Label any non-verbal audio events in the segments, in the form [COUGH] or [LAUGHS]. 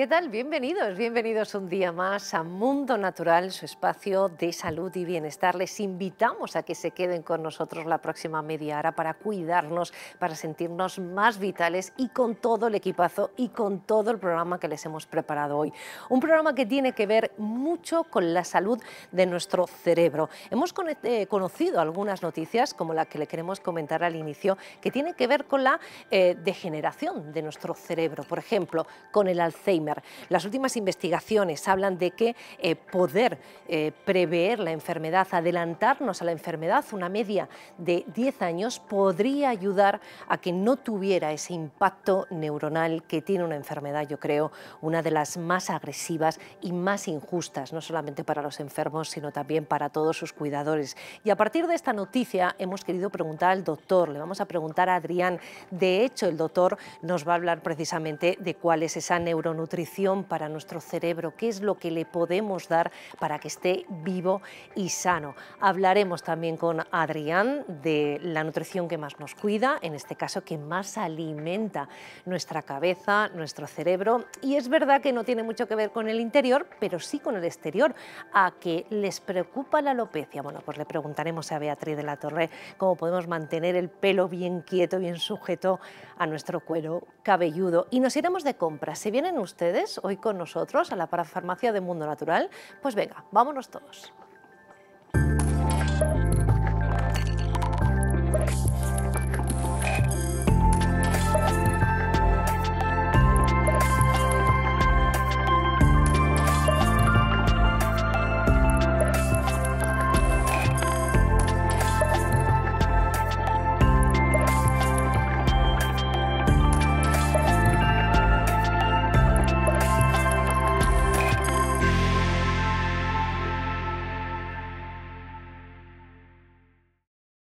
¿Qué tal? Bienvenidos, bienvenidos un día más a Mundo Natural, su espacio de salud y bienestar. Les invitamos a que se queden con nosotros la próxima media hora para cuidarnos, para sentirnos más vitales y con todo el equipazo y con todo el programa que les hemos preparado hoy. Un programa que tiene que ver mucho con la salud de nuestro cerebro. Hemos eh, conocido algunas noticias, como la que le queremos comentar al inicio, que tiene que ver con la eh, degeneración de nuestro cerebro, por ejemplo, con el Alzheimer las últimas investigaciones hablan de que eh, poder eh, prever la enfermedad, adelantarnos a la enfermedad, una media de 10 años, podría ayudar a que no tuviera ese impacto neuronal que tiene una enfermedad, yo creo, una de las más agresivas y más injustas, no solamente para los enfermos, sino también para todos sus cuidadores. Y a partir de esta noticia hemos querido preguntar al doctor, le vamos a preguntar a Adrián, de hecho el doctor nos va a hablar precisamente de cuál es esa neuronutrición nutrición para nuestro cerebro, qué es lo que le podemos dar para que esté vivo y sano. Hablaremos también con Adrián de la nutrición que más nos cuida, en este caso que más alimenta nuestra cabeza, nuestro cerebro. Y es verdad que no tiene mucho que ver con el interior, pero sí con el exterior. ¿A qué les preocupa la alopecia? Bueno, pues le preguntaremos a Beatriz de la Torre cómo podemos mantener el pelo bien quieto, bien sujeto a nuestro cuero cabelludo. Y nos iremos de compras. ¿Se vienen ustedes? hoy con nosotros a la parafarmacia de Mundo Natural. Pues venga, vámonos todos.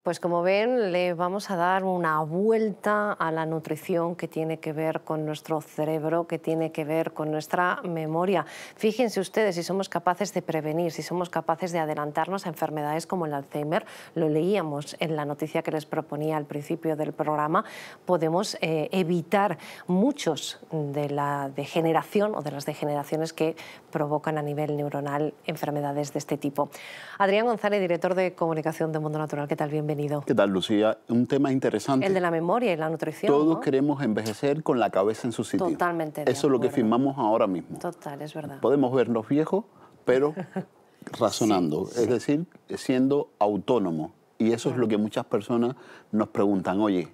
Pues como ven, le vamos a dar una vuelta a la nutrición que tiene que ver con nuestro cerebro, que tiene que ver con nuestra memoria. Fíjense ustedes si somos capaces de prevenir, si somos capaces de adelantarnos a enfermedades como el Alzheimer, lo leíamos en la noticia que les proponía al principio del programa, podemos eh, evitar muchos de la degeneración o de las degeneraciones que provocan a nivel neuronal enfermedades de este tipo. Adrián González, director de comunicación de Mundo Natural, ¿qué tal? Bienvenido. ¿Qué tal, Lucía? Un tema interesante. El de la memoria y la nutrición. Todos queremos envejecer con la cabeza en su sitio. Totalmente. Eso es lo que firmamos ahora mismo. Total, es verdad. Podemos vernos viejos, pero [LAUGHS] razonando, es decir, siendo autónomos. Y eso es lo que muchas personas nos preguntan, oye,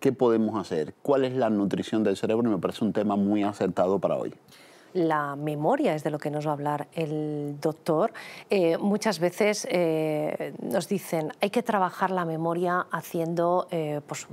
¿qué podemos hacer? ¿Cuál es la nutrición del cerebro? Y me parece un tema muy acertado para hoy la memoria es de lo que nos va a hablar el doctor. Eh, muchas veces eh, nos dicen hay que trabajar la memoria haciendo eh, pues,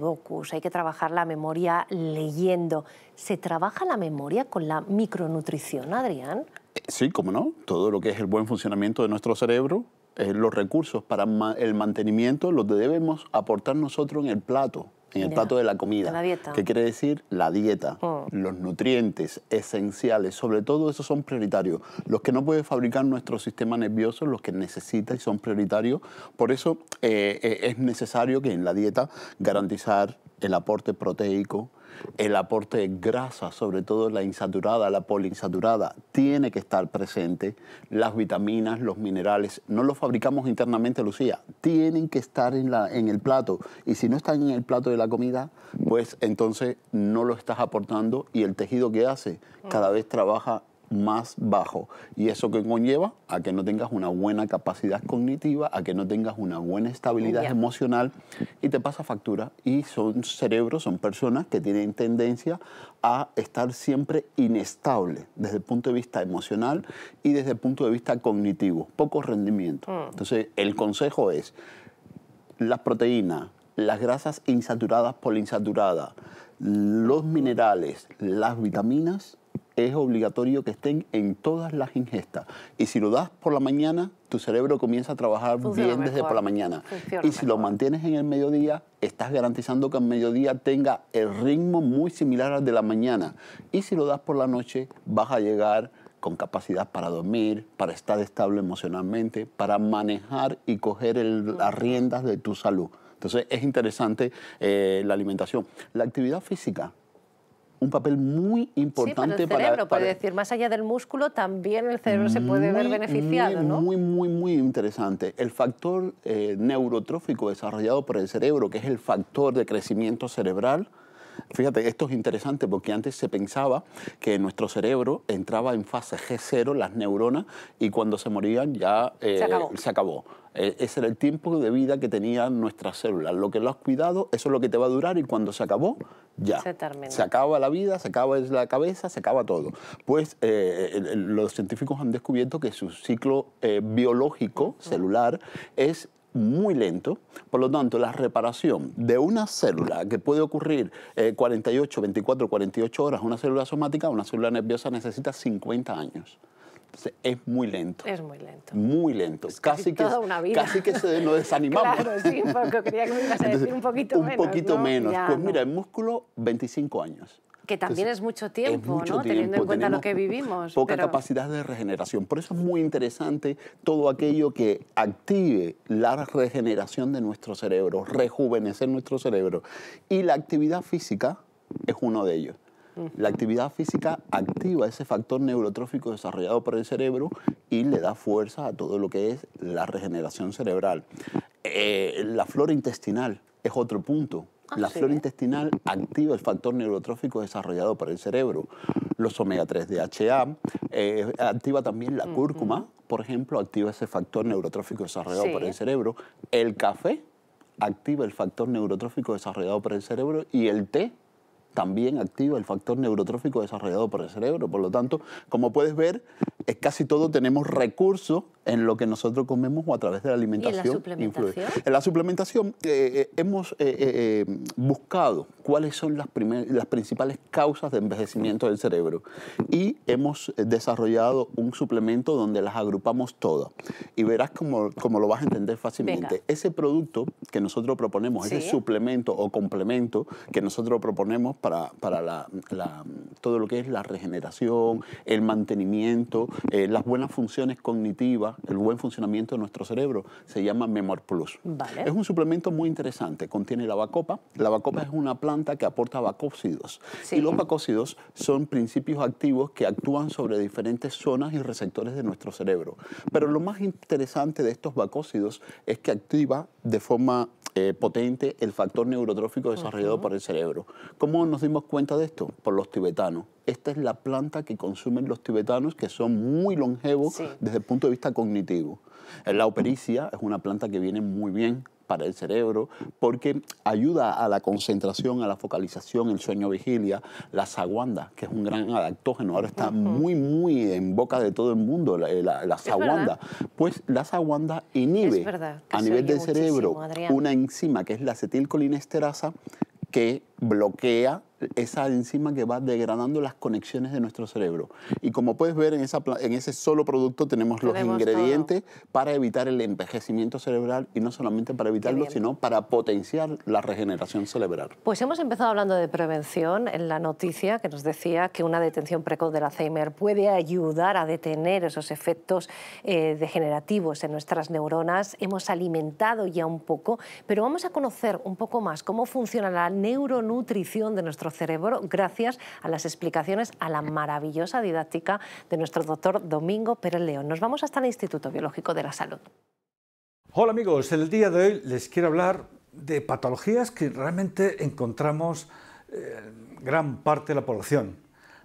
hay que trabajar la memoria leyendo. ¿Se trabaja la memoria con la micronutrición, Adrián? Eh, sí, cómo no. Todo lo que es el buen funcionamiento de nuestro cerebro, los recursos para el mantenimiento los debemos aportar nosotros en el plato en el plato de la comida. dieta. ¿Qué quiere decir? La dieta. Oh. Los nutrientes esenciales, sobre todo esos son prioritarios. Los que no puede fabricar nuestro sistema nervioso, los que necesita y son prioritarios. Por eso eh, eh, es necesario que en la dieta garantizar el aporte proteico, el aporte de grasa, sobre todo la insaturada, la poliinsaturada, tiene que estar presente. Las vitaminas, los minerales, no los fabricamos internamente, Lucía, tienen que estar en, la, en el plato. Y si no están en el plato de la comida, pues entonces no lo estás aportando y el tejido que hace cada vez trabaja más bajo. ¿Y eso que conlleva? A que no tengas una buena capacidad cognitiva, a que no tengas una buena estabilidad emocional y te pasa factura. Y son cerebros, son personas que tienen tendencia a estar siempre inestable desde el punto de vista emocional y desde el punto de vista cognitivo. Poco rendimiento. Mm. Entonces, el consejo es las proteínas, las grasas insaturadas, poliinsaturadas, los minerales, las vitaminas es obligatorio que estén en todas las ingestas. Y si lo das por la mañana, tu cerebro comienza a trabajar bien desde por la mañana. y si lo mantienes en el mediodía, estás garantizando que al mediodía tenga el ritmo muy similar al de la mañana. Y si lo das por la noche, vas a llegar con capacidad para dormir, para estar estable emocionalmente, para manejar y coger las riendas de tu salud. Entonces es interesante eh, la alimentación. La actividad física un papel muy importante para el cerebro, puede decir, más allá del músculo, también el cerebro se puede ver beneficiado, muy, ¿no? Muy, muy, muy interesante. El factor eh, neurotrófico desarrollado por el cerebro, que es el factor de crecimiento cerebral, Fíjate, esto es interesante porque antes se pensaba que nuestro cerebro entraba en fase G0, las neuronas, y cuando se morían ya eh, se acabó. E, ese era el tiempo de vida que tenían nuestras células. Lo que lo has cuidado, eso es lo que te va a durar y cuando se acabó, ya. Se, se acaba la vida, se acaba la cabeza, se acaba todo. Pues eh, eh, eh, los científicos han descubierto que su ciclo biológico celular es muy lento, por lo tanto la reparación de una célula que puede ocurrir 48, 24, 48 horas, una célula somática, una célula nerviosa necesita 50 años es muy lento. Es muy lento. Muy lento. casi, que, casi que se, nos desanimamos. [LAUGHS] claro, sí, porque quería que me ibas a decir un poquito menos. Un poquito menos. pues mira, el músculo, 25 años. Que también es mucho tiempo, ¿no? Teniendo en cuenta lo que vivimos. Poca capacidad de regeneración. Por eso es muy interesante todo aquello que active la regeneración de nuestro cerebro, rejuvenecer nuestro cerebro. Y la actividad física es uno de ellos. La actividad física activa ese factor neurotrófico desarrollado por el cerebro y le da fuerza a todo lo que es la regeneración cerebral. Eh, la flora intestinal es otro punto. Ah, la flora intestinal activa el factor neurotrófico desarrollado por el cerebro. Los omega 3 DHA, eh, activa también la cúrcuma, por ejemplo, activa ese factor neurotrófico desarrollado por el cerebro. El café activa el factor neurotrófico desarrollado por el cerebro y el té también activa el factor neurotrófico desarrollado por el cerebro. Por lo tanto, como puedes ver, casi todo tenemos recursos en lo que nosotros comemos o a través de la alimentación. En la suplementación eh, eh, hemos eh, buscado cuáles son las, principales causas de envejecimiento del cerebro y hemos desarrollado un suplemento donde las agrupamos todas y verás cómo, lo vas a entender fácilmente. Ese producto que nosotros proponemos, ese suplemento o complemento que nosotros proponemos para, todo lo que es la regeneración, el mantenimiento, las buenas funciones cognitivas, el buen funcionamiento de nuestro cerebro se llama Memor Plus. Es un suplemento muy interesante, contiene la bacopa. La bacopa es una planta que aporta bacócidos. Y los bacócidos son principios activos que actúan sobre diferentes zonas y receptores de nuestro cerebro. Pero lo más interesante de estos bacócidos es que activa de forma eh, potente el factor neurotrófico desarrollado por el cerebro. ¿Cómo nos dimos cuenta de esto? Por los tibetanos. Esta es la planta que consumen los tibetanos, que son muy longevos desde el punto de vista cognitivo. La opericia es una planta que viene muy bien para el cerebro, porque ayuda a la concentración, a la focalización, el sueño vigilia, la saguanda, que es un gran adaptógeno, ahora está muy, muy en boca de todo el mundo, la, saguanda. Pues la saguanda inhibe a nivel del cerebro una enzima que es la acetilcolinesterasa que bloquea esa enzima que va degradando las conexiones de nuestro cerebro. Y como puedes ver, en, esa, en ese solo producto tenemos, los ingredientes para evitar el envejecimiento cerebral y no solamente para evitarlo, sino para potenciar la regeneración cerebral. Pues hemos empezado hablando de prevención en la noticia que nos decía que una detención precoz del Alzheimer puede ayudar a detener esos efectos eh, degenerativos en nuestras neuronas. Hemos alimentado ya un poco, pero vamos a conocer un poco más cómo funciona la neuronutrición de nuestros cerebro gracias a las explicaciones, a la maravillosa didáctica de nuestro doctor Domingo Pérez León. Nos vamos hasta el Instituto Biológico de la Salud. Hola amigos, el día de hoy les quiero hablar de patologías que realmente encontramos en eh, gran parte de la población.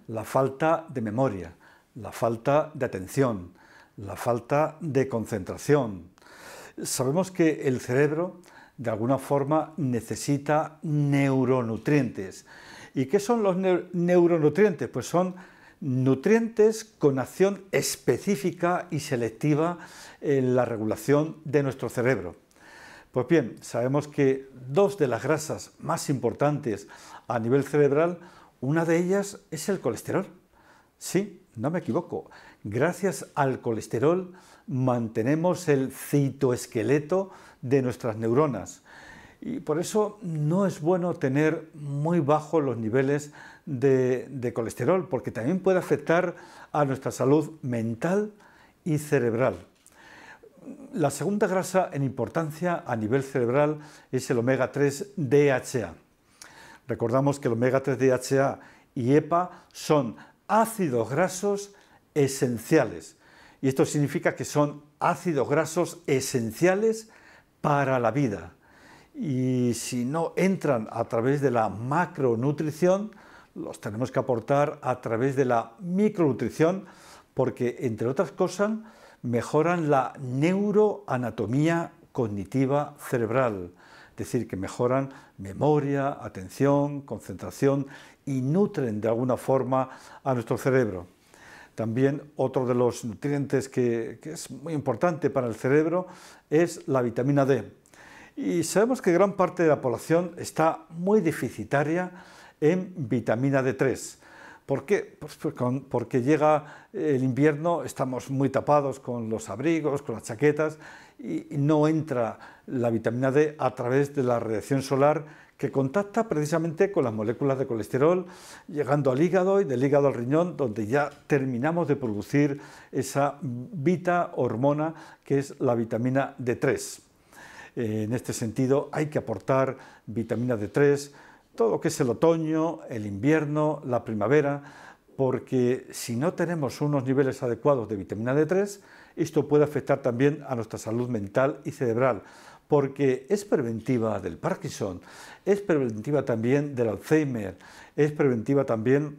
La falta de memoria, la falta de atención, la falta de concentración. Sabemos que el cerebro de alguna forma necesita neuronutrientes ¿Y qué son los neuronutrientes? Pues son nutrientes con acción específica y selectiva en la regulación de nuestro cerebro. Pues bien, sabemos que dos de las grasas más importantes a nivel cerebral, una de ellas es el colesterol. Sí, no me equivoco. Gracias al colesterol mantenemos el citoesqueleto de nuestras neuronas y por eso no es bueno tener muy bajos los niveles de, colesterol, porque también puede afectar a nuestra salud mental y cerebral. La segunda grasa en importancia a nivel cerebral es el omega 3 DHA. Recordamos que el omega 3 DHA y EPA son ácidos grasos esenciales. Y esto significa que son ácidos grasos esenciales para la vida y si no entran a través de la macronutrición, los tenemos que aportar a través de la micronutrición, porque entre otras cosas mejoran la neuroanatomía cognitiva cerebral, es decir, que mejoran memoria, atención, concentración y nutren de alguna forma a nuestro cerebro. También otro de los nutrientes que, que es muy importante para el cerebro es la vitamina D. Y sabemos que gran parte de la población está muy deficitaria en vitamina D3. ¿Por qué? Pues porque llega el invierno, estamos muy tapados con los abrigos, con las chaquetas, y no entra la vitamina D a través de la radiación solar que contacta precisamente con las moléculas de colesterol, llegando al hígado y del hígado al riñón, donde ya terminamos de producir esa vita hormona que es la vitamina D3. Eh, en este sentido hay que aportar vitamina D3, todo lo que es el otoño, el invierno, la primavera, porque si no tenemos unos niveles adecuados de vitamina D3, esto puede afectar también a nuestra salud mental y cerebral, porque es preventiva del Parkinson, es preventiva también del Alzheimer, es preventiva también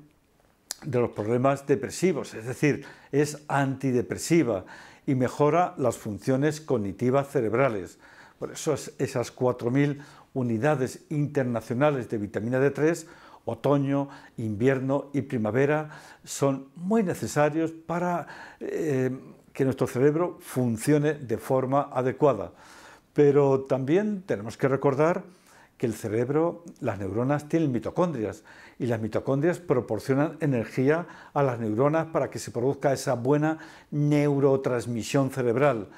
de los problemas depresivos, es decir, es antidepresiva y mejora las funciones cognitivas cerebrales. Por eso esas 4.000 unidades internacionales de vitamina D3, otoño, invierno y primavera, son muy necesarios para eh, que nuestro cerebro funcione de forma adecuada. Pero también tenemos que recordar que el cerebro, las neuronas tienen mitocondrias y las mitocondrias proporcionan energía a las neuronas para que se produzca esa buena neurotransmisión cerebral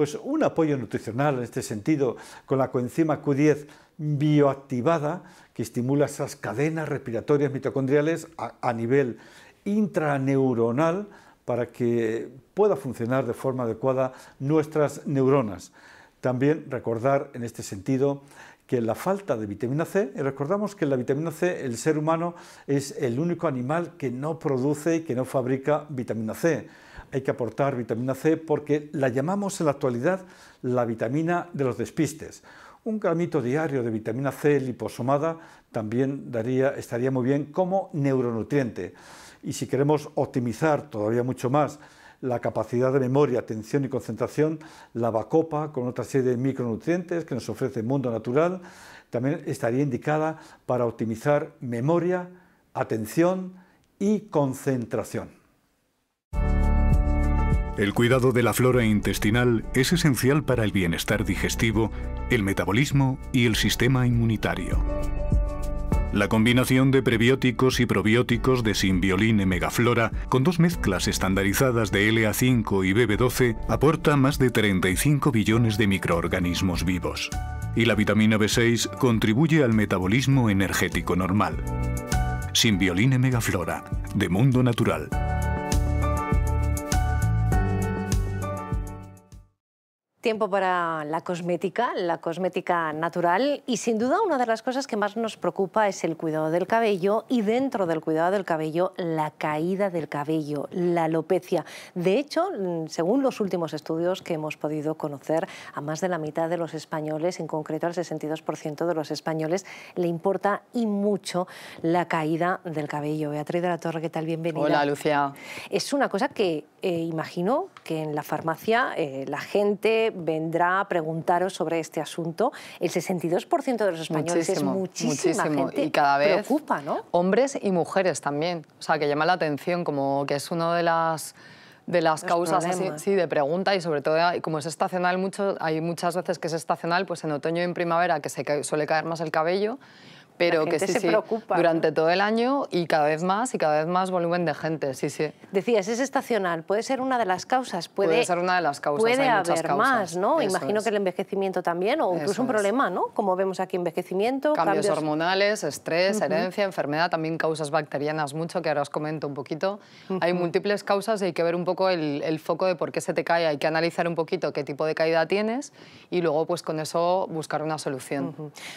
pues un apoyo nutricional en este sentido con la coenzima Q10 bioactivada que estimula esas cadenas respiratorias mitocondriales a, nivel intraneuronal para que pueda funcionar de forma adecuada nuestras neuronas. También recordar en este sentido que la falta de vitamina C, recordamos que la vitamina C, el ser humano es el único animal que no produce y que no fabrica vitamina C hay que aportar vitamina C porque la llamamos en la actualidad la vitamina de los despistes. Un gramito diario de vitamina C liposomada también estaría muy bien como neuronutriente. Y si queremos optimizar todavía mucho más la capacidad de memoria, atención y concentración, la bacopa con otra serie de micronutrientes que nos ofrece el mundo natural, también estaría indicada para optimizar memoria, atención y concentración. El cuidado de la flora intestinal es esencial para el bienestar digestivo, el metabolismo y el sistema inmunitario. La combinación de prebióticos y probióticos de Simbioline Megaflora con dos mezclas estandarizadas de LA5 y BB12 aporta más de 35 billones de microorganismos vivos. Y la vitamina B6 contribuye al metabolismo energético normal. Simbioline Megaflora, de Mundo Natural. Tiempo para la cosmética, la cosmética natural y sin duda una de las cosas que más nos preocupa es el cuidado del cabello y dentro del cuidado del cabello la caída del cabello, la alopecia. De hecho, según los últimos estudios que hemos podido conocer, a más de la mitad de los españoles, en concreto al 62% de los españoles, le importa y mucho la caída del cabello. Beatriz de la Torre, ¿qué tal? Bienvenida. Hola, Lucía. Es una cosa que eh, imagino que en la farmacia eh, la gente vendrá a preguntaros sobre este asunto. El 62% de los españoles es muchísima muchísimo. y cada vez preocupa, ¿no? Hombres y mujeres también, o sea, que llama la atención como que es una de las de las causas así, de pregunta y sobre todo como es estacional mucho, hay muchas veces que es estacional, pues en otoño y en primavera que se suele caer más el cabello pero que sí, sí, durante todo el año y cada vez más y cada vez más volumen de gente, sí, sí. Decías, es estacional, puede ser una de las causas. Puede, ser una de las causas, hay haber causas. más, ¿no? Imagino que el envejecimiento también, o incluso un problema, ¿no? Como vemos aquí, envejecimiento, cambios, hormonales, estrés, herencia, enfermedad, también causas bacterianas mucho, que ahora os comento un poquito. Hay múltiples causas y hay que ver un poco el, foco de por qué se te cae, hay que analizar un poquito qué tipo de caída tienes y luego pues con eso buscar una solución.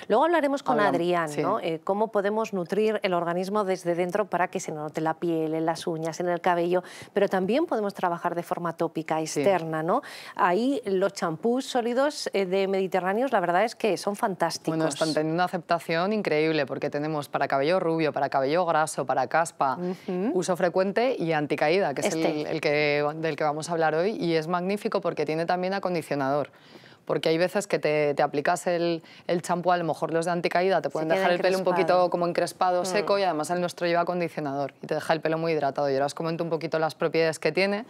Luego hablaremos con Adrián, ¿no? Eh, ¿Cómo podemos nutrir el organismo desde dentro para que se note la piel, en las uñas, en el cabello? Pero también podemos trabajar de forma tópica, externa, ¿no? Ahí los champús sólidos eh, de mediterráneos, la verdad es que son fantásticos. Bueno, están teniendo una aceptación increíble porque tenemos para cabello rubio, para cabello graso, para caspa, uso frecuente y anticaída, que es el, este. del que vamos a hablar hoy. Y es magnífico porque tiene también acondicionador porque hay veces que te, te aplicas el champú, a lo mejor los de anticaída te pueden dejar el pelo un poquito como encrespado, mm. seco, y además el nuestro lleva acondicionador y te deja el pelo muy hidratado. Y ahora os comento un poquito las propiedades que tiene.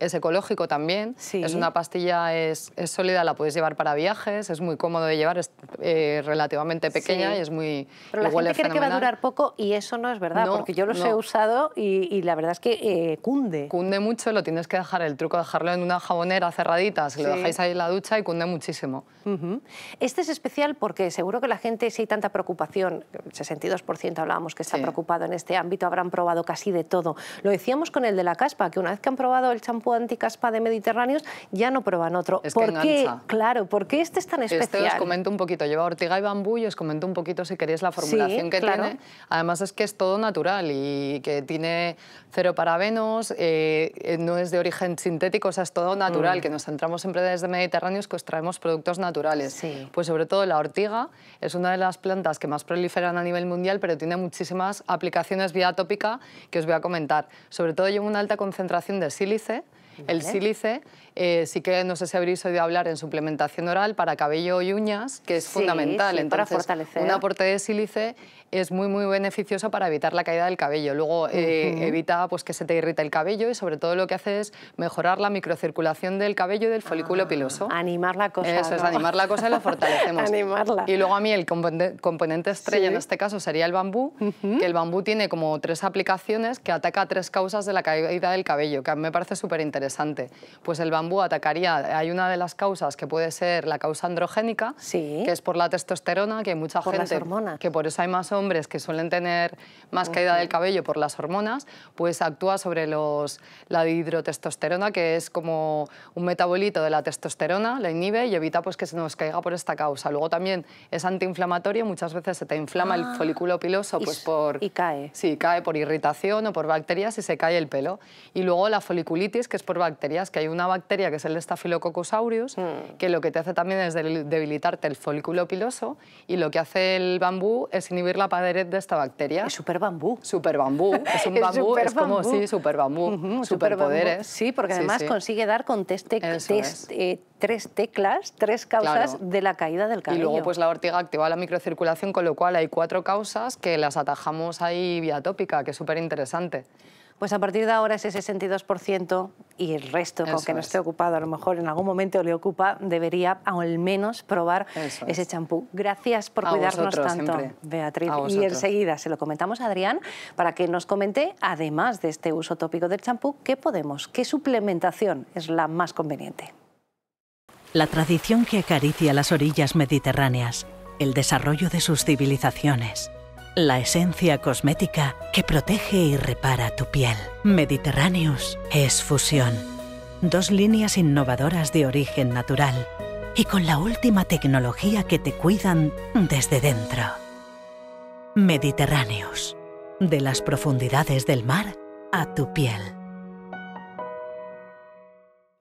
Es ecológico también, es una pastilla, es, es, sólida, la puedes llevar para viajes, es muy cómodo de llevar, es eh, relativamente pequeña y es muy... Pero la gente cree que va a durar poco y eso no es verdad, porque yo los he usado y, y, la verdad es que eh, cunde. Cunde mucho, lo tienes que dejar, el truco dejarlo en una jabonera cerradita, si lo dejáis ahí en la ducha y cunde muchísimo. Este es especial porque seguro que la gente, si hay tanta preocupación, el 62% hablábamos que está ha preocupado en este ámbito, habrán probado casi de todo. Lo decíamos con el de la caspa, que una vez que han probado el champú anti-caspa de Mediterráneos, ya no prueban otro. Es qué? Claro, porque qué este es tan especial? Este os comento un poquito, lleva ortiga y bambú y os comento un poquito si queréis la formulación que tiene. Además es que es todo natural y que tiene cero parabenos, eh, eh, no es de origen sintético, o sea, es todo natural, mm. que nos centramos siempre desde Mediterráneos, que os trae traemos productos naturales. Pues sobre todo la ortiga es una de las plantas que más proliferan a nivel mundial, pero tiene muchísimas aplicaciones vía tópica que os voy a comentar. Sobre todo lleva una alta concentración de sílice, el sílice, eh, sí que no sé si habréis oído hablar en suplementación oral para cabello y uñas, que es fundamental. Entonces, para fortalecer. Un aporte de sílice es muy, muy beneficioso... para evitar la caída del cabello. Luego eh, evita pues, que se te irrita el cabello y sobre todo lo que hace es mejorar la microcirculación del cabello y del folículo ah, piloso. Animar la cosa. Eso es, animar la cosa y la fortalecemos. [LAUGHS] Animarla. Y luego a mí el componente, estrella en este caso sería el bambú, que el bambú tiene como tres aplicaciones que ataca tres causas de la caída del cabello, que a mí me parece súper interesante. Pues el bambú atacaría, hay una de las causas que puede ser la causa androgénica, que es por la testosterona, que hay mucha gente... Que por eso hay más hombres que suelen tener más caída del cabello por las hormonas, pues actúa sobre los, la hidrotestosterona, que es como un metabolito de la testosterona, la inhibe y evita pues, que se nos caiga por esta causa. Luego también es antiinflamatorio, muchas veces se te inflama el ah, folículo piloso pues, y, por... Y cae. Sí, cae por irritación o por bacterias y se cae el pelo. Y luego la foliculitis, que es por bacterias, que hay una bacteria que es el Staphylococcus aureus, hmm. que lo que te hace también es debilitarte el folículo piloso y lo que hace el bambú es inhibir la ...el de esta bacteria. Es super bambú. Super [LAUGHS] bambú. Es un bambú, es, como, sí, super bambú, poderes... sí, porque además consigue dar con eh, tres teclas, tres causas de la caída del cabello. Y luego pues la ortiga activa la microcirculación, con lo cual hay cuatro causas que las atajamos ahí vía tópica, que es súper interesante pues a partir de ahora ese 62% y el resto, con que no esté ocupado, a lo mejor en algún momento le ocupa, debería al menos probar ese champú. Gracias por cuidarnos tanto, Beatriz. Y enseguida se lo comentamos a Adrián para que nos comente, además de este uso tópico del champú, qué podemos, qué suplementación es la más conveniente. La tradición que acaricia las orillas mediterráneas, el desarrollo de sus civilizaciones la esencia cosmética que protege y repara tu piel. Mediterráneos es fusión. Dos líneas innovadoras de origen natural y con la última tecnología que te cuidan desde dentro. Mediterráneos. De las profundidades del mar a tu piel.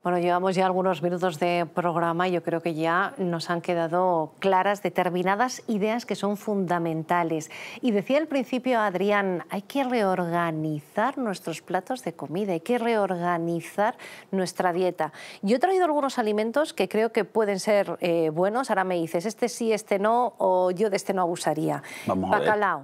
Bueno, llevamos ya algunos minutos de programa y yo creo que ya nos han quedado claras determinadas ideas que son fundamentales. Y decía al principio Adrián, hay que reorganizar nuestros platos de comida, hay que reorganizar nuestra dieta. Yo he traído algunos alimentos que creo que pueden ser eh, buenos. Ahora me dices, este sí, este no, o yo de este no abusaría. Vamos Bacalao.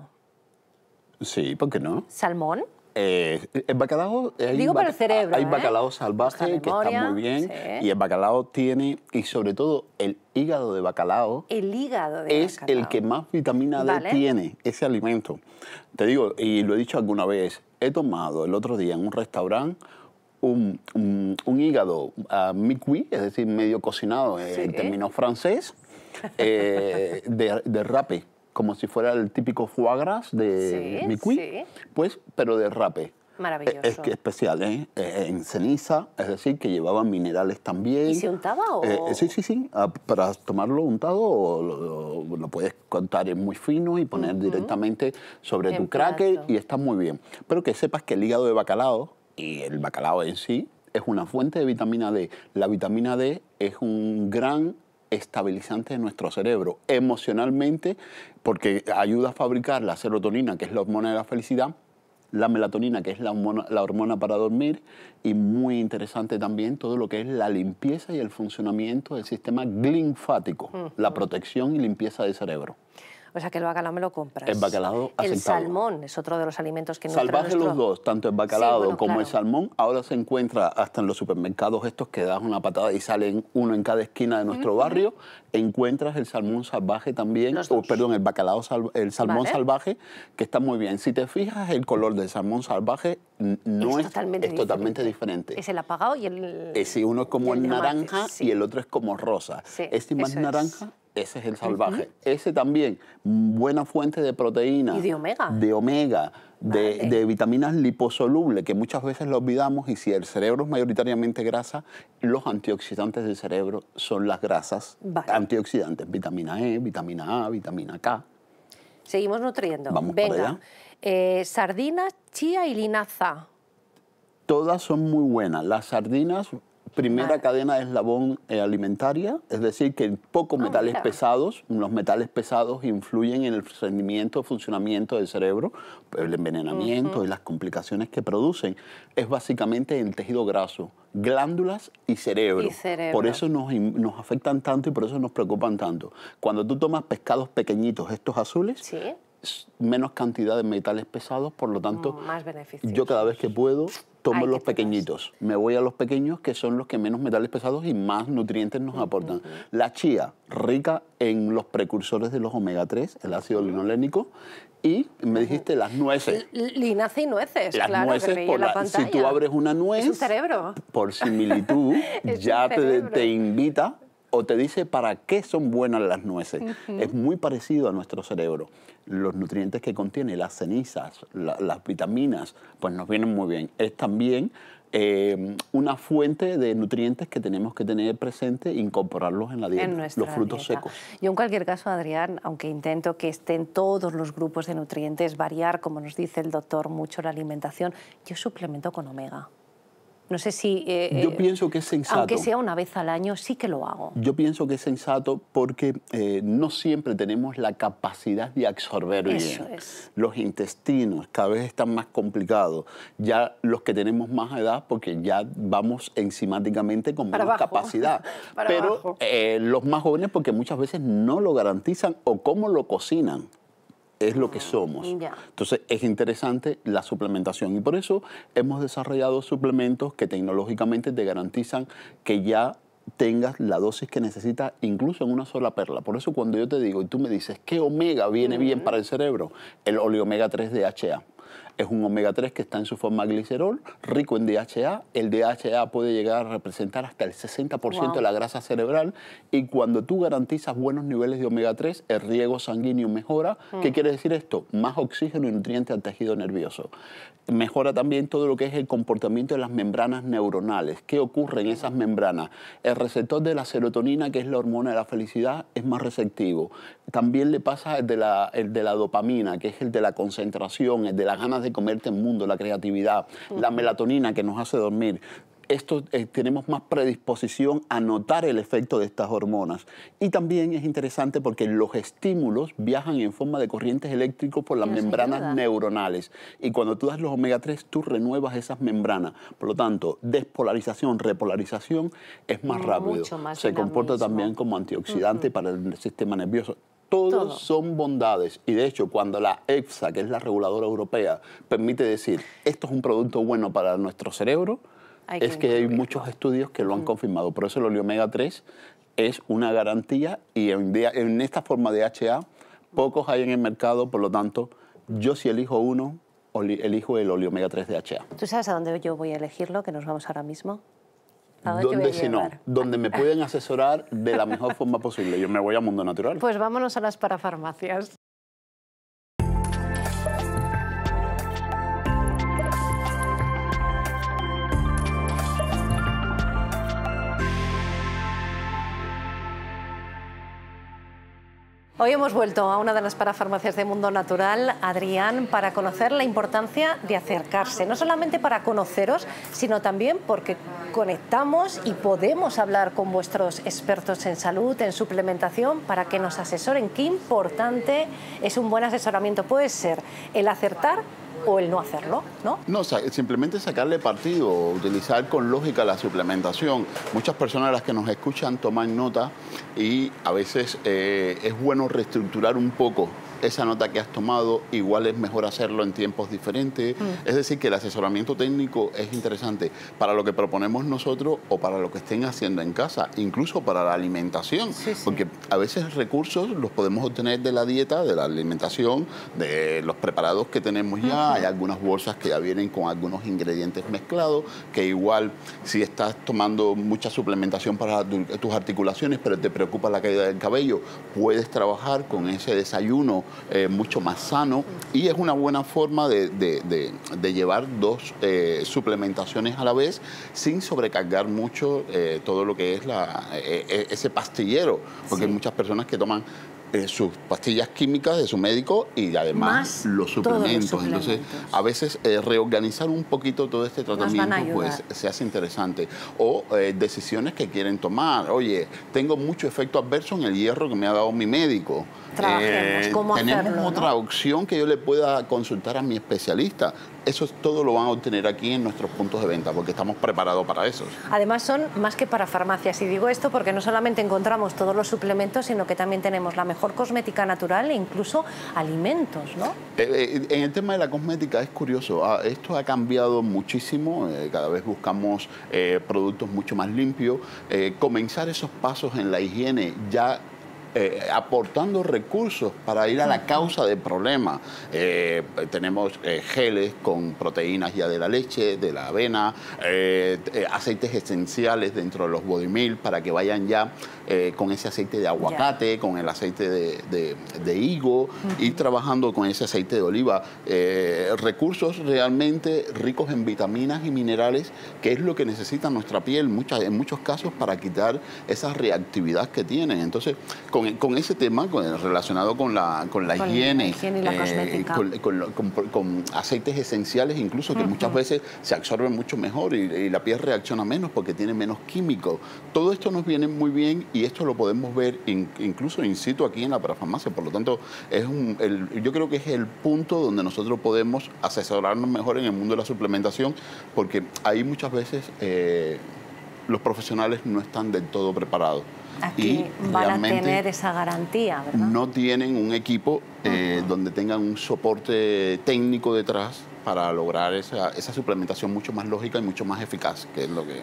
Sí, ¿por qué no? Salmón. Eh, el bacalao. Eh, digo para el cerebro. Hay ¿eh? bacalao salvaje que está muy bien. Y el bacalao tiene, y sobre todo el hígado de bacalao. El hígado Es el que más vitamina D tiene, ese alimento. Te digo, y lo he dicho alguna vez, he tomado el otro día en un restaurante un, hígado uh, ah, mi es decir, medio cocinado en términos francés, de rape como si fuera el típico foie gras de mi pues, pero de rape. Maravilloso. Es que especial, ¿eh? Eh, ¿eh? En ceniza, es decir, que llevaba minerales también. ¿Y se untaba o...? Eh, sí, sí, sí. Ah, para tomarlo untado lo, lo, puedes contar en muy fino y poner directamente sobre tu cracker y está muy bien. Pero que sepas que el hígado de bacalao y el bacalao en sí es una fuente de vitamina D. La vitamina D es un gran estabilizante de nuestro cerebro emocionalmente, porque ayuda a fabricar la serotonina, que es la hormona de la felicidad, la melatonina, que es la hormona, para dormir, y muy interesante también todo lo que es la limpieza y el funcionamiento del sistema linfático, la protección y limpieza del cerebro. O sea, que el bacalao me lo compras. El bacalao El salmón es otro de los alimentos que... Salvaje los dos, tanto el bacalao como el salmón. Ahora se encuentra hasta en los supermercados estos que das una patada y salen uno en cada esquina de nuestro barrio. Encuentras el salmón salvaje también, perdón, el bacalao, el salmón salvaje, que está muy bien. Si te fijas, el color del salmón salvaje no es, totalmente, diferente. Es el apagado y el... es eh, uno es como el, naranja y el otro es como rosa. este más naranja ese es el salvaje. Ese también, buena fuente de proteína. Y de omega. De omega, de, vitaminas liposolubles, que muchas veces lo olvidamos. Y si el cerebro es mayoritariamente grasa, los antioxidantes del cerebro son las grasas antioxidantes. Vitamina E, vitamina A, vitamina K. Seguimos nutriendo. Vamos Venga. Eh, sardinas, chía y linaza. Todas son muy buenas. Las sardinas primera ah. cadena de eslabón eh, alimentaria, es decir, que pocos ah, metales pesados, los metales pesados influyen en el rendimiento, funcionamiento del cerebro, el envenenamiento y las complicaciones que producen. Es básicamente el tejido graso, glándulas y cerebro. Por eso nos, afectan tanto y por eso nos preocupan tanto. Cuando tú tomas pescados pequeñitos, estos azules, menos cantidad de metales pesados, por lo tanto, mm, yo cada vez que puedo tomo los pequeñitos. Me voy a los pequeños, que son los que menos metales pesados y más nutrientes nos aportan. La chía, rica en los precursores de los omega 3, el ácido linolénico, y me dijiste las nueces. Linaza y nueces, claro, nueces la, pantalla. Si tú abres una nuez, cerebro? por similitud, [LAUGHS] ya te, te, invita o te dice para qué son buenas las nueces. Es muy parecido a nuestro cerebro. Los nutrientes que contiene, las cenizas, las vitaminas, pues nos vienen muy bien. Es también eh, una fuente de nutrientes que tenemos que tener presente e incorporarlos en la dieta, los frutos secos. Yo en cualquier caso, Adrián, aunque intento que estén todos los grupos de nutrientes, variar, como nos dice el doctor, mucho la alimentación, yo suplemento con omega. No sé si... Eh, yo eh, pienso que es sensato. Aunque sea una vez al año, sí que lo hago. Yo pienso que es sensato porque eh, no siempre tenemos la capacidad de absorber bien. Los intestinos cada vez están más complicados. Ya los que tenemos más edad, porque ya vamos enzimáticamente con menos capacidad. [LAUGHS] Pero los más jóvenes, porque muchas veces no lo garantizan o cómo lo cocinan es lo que somos. Entonces es interesante la suplementación y por eso hemos desarrollado suplementos que tecnológicamente te garantizan que ya tengas la dosis que necesitas incluso en una sola perla. Por eso cuando yo te digo y tú me dices, ¿qué omega viene bien para el cerebro? El oleomega 3 DHA. Es un omega 3 que está en su forma glicerol, rico en DHA. El DHA puede llegar a representar hasta el 60% de la grasa cerebral y cuando tú garantizas buenos niveles de omega 3, el riego sanguíneo mejora. ¿Qué mm. quiere decir esto? Más oxígeno y nutrientes al tejido nervioso. Mejora también todo lo que es el comportamiento de las membranas neuronales. ¿Qué ocurre en esas membranas? El receptor de la serotonina, que es la hormona de la felicidad, es más receptivo. También le pasa el de la, de la dopamina, que es el de la concentración, el de la ganas de comerte el mundo, la creatividad, la melatonina que nos hace dormir. Esto, eh, tenemos más predisposición a notar el efecto de estas hormonas. Y también es interesante porque los estímulos viajan en forma de corrientes eléctricos por las membranas neuronales. Y cuando tú das los omega 3, tú renuevas esas membranas. Por lo tanto, despolarización, repolarización es más rápido. Se comporta también como antioxidante para el sistema nervioso. Todos son bondades. Y de hecho, cuando la EFSA, que es la reguladora europea, permite decir, esto es un producto bueno para nuestro cerebro, es que, hay muchos estudios que lo han mm. confirmado. Por eso el omega 3 es una garantía y en, en esta forma de HA pocos hay en el mercado, por lo tanto, yo si elijo uno, elijo el omega 3 de HA. ¿Tú sabes a dónde yo voy a elegirlo, que nos vamos ahora mismo? Donde dónde, si no? Donde me pueden asesorar de la mejor forma posible. Yo me voy a Mundo Natural. Pues vámonos a las parafarmacias. Hoy hemos vuelto a una de las parafarmacias de Mundo Natural, Adrián, para conocer la importancia de acercarse, no solamente para conoceros, sino también porque conectamos y podemos hablar con vuestros expertos en salud, en suplementación, para que nos asesoren. Qué importante es un buen asesoramiento. Puede ser el acertar o el no hacerlo, ¿no? No, simplemente sacarle partido, utilizar con lógica la suplementación. Muchas personas las que nos escuchan toman nota y a veces eh, es bueno reestructurar un poco esa nota que has tomado, igual es mejor hacerlo en tiempos diferentes. Mm. Es decir, que el asesoramiento técnico es interesante para lo que proponemos nosotros o para lo que estén haciendo en casa, incluso para la alimentación, porque a veces recursos los podemos obtener de la dieta, de la alimentación, de los preparados que tenemos ya, hay algunas bolsas que ya vienen con algunos ingredientes mezclados, que igual si estás tomando mucha suplementación para tus articulaciones, pero te preocupa la caída del cabello, puedes trabajar con ese desayuno eh, mucho más sano y es una buena forma de, llevar dos eh, suplementaciones a la vez sin sobrecargar mucho eh, todo lo que es la, ese pastillero, porque hay muchas personas que toman sus pastillas químicas de su médico y además los, suplementos. Entonces, a veces eh, reorganizar un poquito todo este tratamiento pues se hace interesante. O eh, decisiones que quieren tomar. Oye, tengo mucho efecto adverso en el hierro que me ha dado mi médico. Trabajemos, eh, Tenemos otra opción que yo le pueda consultar a mi especialista eso todo lo van a obtener aquí en nuestros puntos de venta, porque estamos preparados para eso. Además son más que para farmacias, y digo esto porque no solamente encontramos todos los suplementos, sino que también tenemos la mejor cosmética natural e incluso alimentos, ¿no? Eh, eh, en el tema de la cosmética es curioso, ah, esto ha cambiado muchísimo, eh, cada vez buscamos productos mucho más limpios, comenzar esos pasos en la higiene ya eh, aportando recursos para ir a la causa del problema. Eh, tenemos eh, geles con proteínas ya de la leche, de la avena, aceites esenciales dentro de los body milk para que vayan ya con ese aceite de aguacate, con el aceite de, higo, ir trabajando con ese aceite de oliva. recursos realmente ricos en vitaminas y minerales, que es lo que necesita nuestra piel en muchos casos para quitar esa reactividad que tienen. Entonces, con con, ese tema con, relacionado con la, con la higiene, la con, aceites esenciales incluso que muchas veces se absorben mucho mejor y, la piel reacciona menos porque tiene menos químicos. Todo esto nos viene muy bien y esto lo podemos ver incluso in situ aquí en la parafarmacia. Por lo tanto, es yo creo que es el punto donde nosotros podemos asesorarnos mejor en el mundo de la suplementación porque ahí muchas veces eh, los profesionales no están del todo preparados. Aquí van a tener esa garantía. ¿verdad? No tienen un equipo eh, donde tengan un soporte técnico detrás para lograr esa, suplementación mucho más lógica y mucho más eficaz, que es lo que,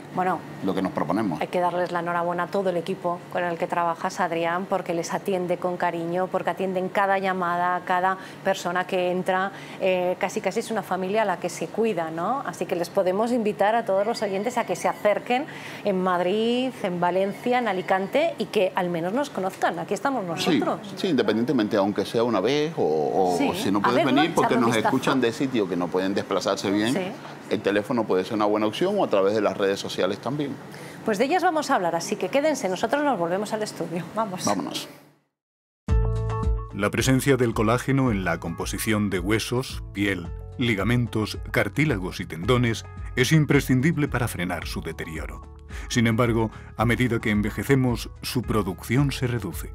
lo que nos proponemos. Hay que darles la enhorabuena a todo el equipo con el que trabajas, Adrián, porque les atiende con cariño, porque atienden cada llamada, cada persona que entra. Eh, casi casi es una familia a la que se cuida, ¿no? Así que les podemos invitar a todos los oyentes a que se acerquen en Madrid, en Valencia, en Alicante y que al menos nos conozcan. Aquí estamos nosotros. Sí, independientemente, aunque sea una vez o, si no puedes venir, porque nos escuchan de sitio que no pueden desplazarse bien, el teléfono puede ser una buena opción o a través de las redes sociales también. Pues de ellas vamos a hablar, así que quédense, nosotros nos volvemos al estudio. [LAUGHS] Vamos. Vámonos. La presencia del colágeno en la composición de huesos, piel, ligamentos, cartílagos y tendones es imprescindible para frenar su deterioro. Sin embargo, a medida que envejecemos, su producción se reduce.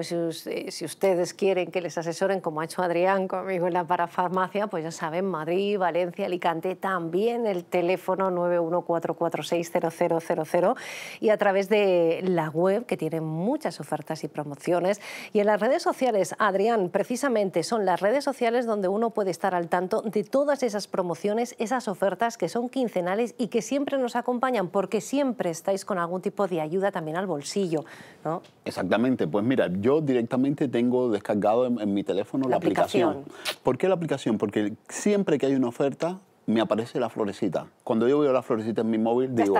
Pues eh, si, ustedes quieren que les asesoren, como ha hecho Adrián conmigo en la parafarmacia, pues ya saben, Madrid, Valencia, Alicante, también el teléfono 914460000 y a través de la web, que tiene muchas ofertas y promociones. Y en las redes sociales, Adrián, precisamente son las redes sociales donde uno puede estar al tanto de todas esas promociones, esas ofertas que son quincenales y que siempre nos acompañan, porque siempre estáis con algún tipo de ayuda también al bolsillo, Exactamente, pues mira, yo yo directamente tengo descargado en, mi teléfono la, aplicación. ¿Por qué la aplicación? Porque siempre que hay una oferta, me aparece la florecita. Cuando yo veo la florecita en mi móvil, digo,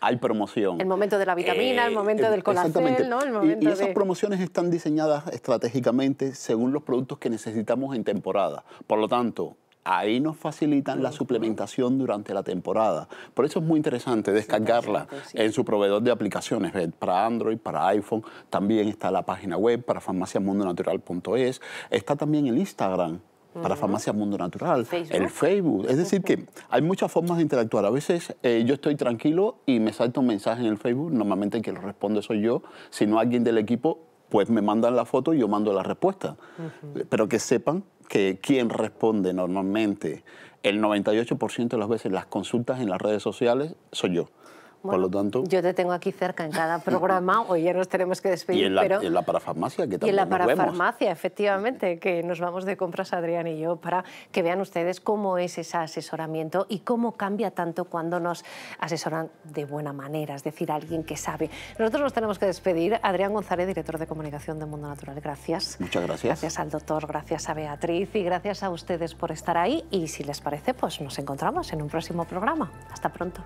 hay promoción. El momento de la vitamina, el eh, momento eh, del colacel, ¿no? y, esas promociones están diseñadas estratégicamente según los productos que necesitamos en temporada. Por lo tanto, ahí nos facilitan la suplementación durante la temporada. Por eso es muy interesante descargarla en su proveedor de aplicaciones, para Android, para iPhone, también está la página web para farmaciamundonatural.es, está también el Instagram para Farmacia Mundo Natural, el Facebook. Es decir, que hay muchas formas de interactuar. A veces eh, yo estoy tranquilo y me salta un mensaje en el Facebook, normalmente el que lo responde soy yo, si no alguien del equipo, pues me mandan la foto y yo mando la respuesta. Pero que sepan que quien responde normalmente el 98% de las veces las consultas en las redes sociales soy yo. Por lo tanto... Yo te tengo aquí cerca en cada [LAUGHS] programa, Hoy ya nos tenemos que despedir, y en la, pero... en la parafarmacia, que también Y en la parafarmacia, efectivamente, que nos vamos de compras, Adrián y yo, para que vean ustedes cómo es ese asesoramiento y cómo cambia tanto cuando nos asesoran de buena manera, es decir, alguien que sabe. Nosotros nos tenemos que despedir. Adrián González, director de comunicación de Mundo Natural, gracias. Muchas gracias. Gracias al doctor, gracias a Beatriz y gracias a ustedes por estar ahí. Y si les parece, pues nos encontramos en un próximo programa. Hasta pronto.